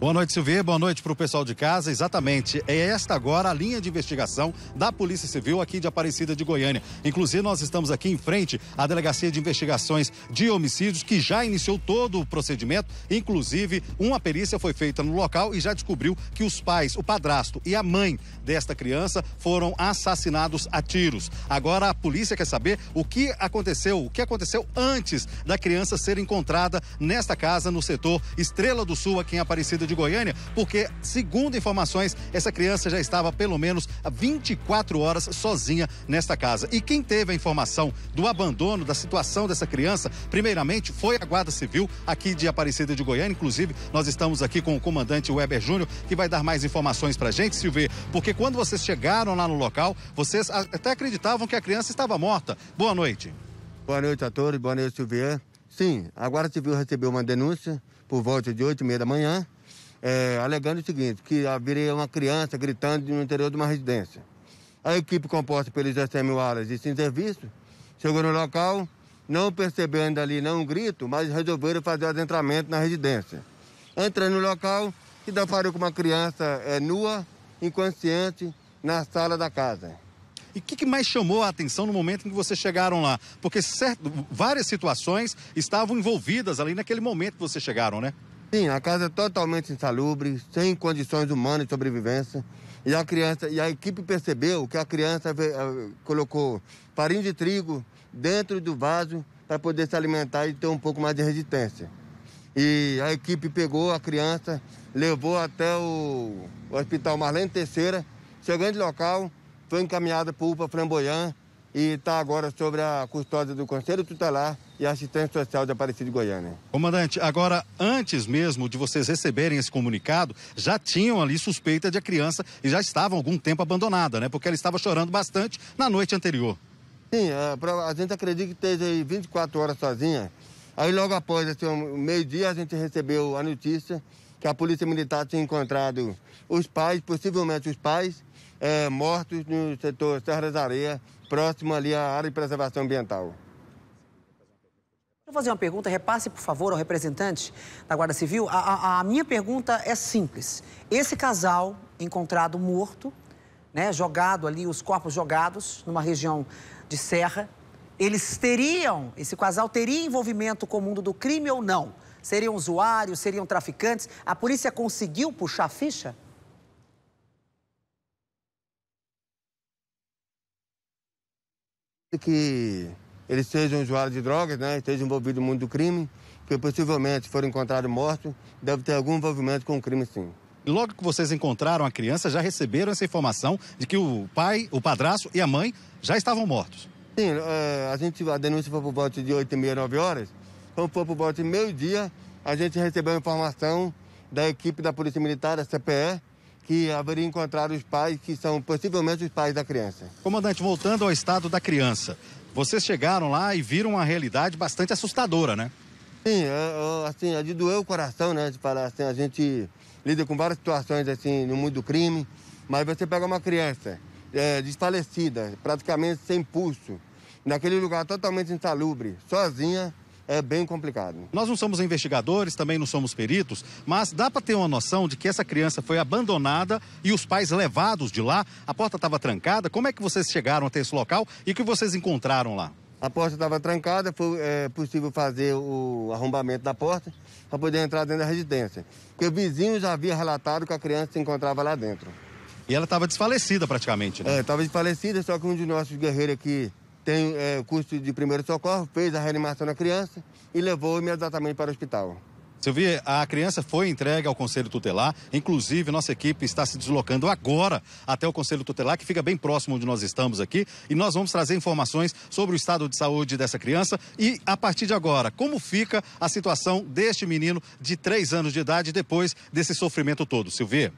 Boa noite, Silvia. Boa noite para o pessoal de casa. Exatamente. É esta agora a linha de investigação da Polícia Civil aqui de Aparecida de Goiânia. Inclusive, nós estamos aqui em frente à Delegacia de Investigações de Homicídios, que já iniciou todo o procedimento. Inclusive, uma perícia foi feita no local e já descobriu que os pais, o padrasto e a mãe desta criança foram assassinados a tiros. Agora a polícia quer saber o que aconteceu, o que aconteceu antes da criança ser encontrada nesta casa no setor Estrela do Sul, aqui em Aparecida de de Goiânia, porque, segundo informações, essa criança já estava pelo menos 24 horas sozinha nesta casa. E quem teve a informação do abandono, da situação dessa criança, primeiramente foi a Guarda Civil aqui de Aparecida de Goiânia. Inclusive, nós estamos aqui com o comandante Weber Júnior, que vai dar mais informações pra gente, Silvia, porque quando vocês chegaram lá no local, vocês até acreditavam que a criança estava morta. Boa noite. Boa noite a todos, boa noite, Silvia. Sim, a Guarda Civil recebeu uma denúncia por volta de 8 e meia da manhã é, alegando o seguinte, que haveria uma criança gritando no interior de uma residência. A equipe composta pelos Wallace e sem serviço chegou no local, não percebendo ali nenhum grito, mas resolveram fazer o adentramento na residência. Entrando no local, se deparou com uma criança é, nua, inconsciente, na sala da casa. E o que, que, mais chamou a atenção no momento em que vocês chegaram lá? Porque certo, várias situações estavam envolvidas ali naquele momento que vocês chegaram, né? Sim, a casa é totalmente insalubre, sem condições humanas de sobrevivência. E a criança, e a equipe percebeu que a criança eh, colocou farinha de trigo dentro do vaso para poder se alimentar e ter um pouco mais de resistência. E a equipe pegou a criança, levou até o, Hospital Marlene Terceira, chegando no local, foi encaminhada para o UPA Flamboyant, e está agora sobre a custódia do Conselho Tutelar e Assistência Social de Aparecida de Goiânia. Comandante, agora, antes mesmo de vocês receberem esse comunicado, já tinham ali suspeita de a criança e já estava algum tempo abandonada, né? Porque ela estava chorando bastante na noite anterior. Sim, é, a, gente acredita que esteja aí 24 horas sozinha. Aí logo após, assim, meio-dia, a gente recebeu a notícia que a Polícia Militar tinha encontrado os pais, possivelmente os pais, é, mortos no setor Serra da Areia, próximo ali à área de preservação ambiental. Vou fazer uma pergunta, repasse, por favor, ao representante da Guarda Civil. A, a, a minha pergunta é simples. Esse casal encontrado morto, né, jogado ali, os corpos jogados numa região de serra, eles teriam, esse casal teria envolvimento com o mundo do crime ou não? Seriam usuários, seriam traficantes? A polícia conseguiu puxar a ficha? Que eles sejam usuários de drogas, né? Estejam envolvidos no mundo do crime, que possivelmente foram encontrados mortos, deve ter algum envolvimento com o crime, sim. Logo que vocês encontraram a criança, já receberam essa informação de que o pai, o padrasto e a mãe já estavam mortos? Sim, é, a, gente, a denúncia foi por volta de 8 e meia, 9 horas. Vamos pôr por volta de meio-dia, a gente recebeu a informação da equipe da Polícia Militar, da CPE, que haveria encontrado os pais, que são possivelmente os pais da criança. Comandante, voltando ao estado da criança, vocês chegaram lá e viram uma realidade bastante assustadora, né? Sim, é, é, assim, é de doer o coração, né? De falar assim, a gente lida com várias situações assim no mundo do crime, mas você pega uma criança é, desfalecida, praticamente sem pulso, naquele lugar totalmente insalubre, sozinha, é bem complicado. Nós não somos investigadores, também não somos peritos, mas dá para ter uma noção de que essa criança foi abandonada e os pais levados de lá, a porta estava trancada. Como é que vocês chegaram até esse local e o que vocês encontraram lá? A porta estava trancada, foi é, possível fazer o arrombamento da porta para poder entrar dentro da residência. Porque o vizinho já havia relatado que a criança se encontrava lá dentro. E ela estava desfalecida praticamente, né? É, estava desfalecida, só que um de nossos guerreiros aqui tem é, curso de primeiro socorro, fez a reanimação da criança e levou imediatamente para o hospital. Silvia, a criança foi entregue ao Conselho Tutelar. Inclusive, nossa equipe está se deslocando agora até o Conselho Tutelar, que fica bem próximo onde nós estamos aqui. E nós vamos trazer informações sobre o estado de saúde dessa criança. E, a partir de agora, como fica a situação deste menino de três anos de idade depois desse sofrimento todo? Silvia?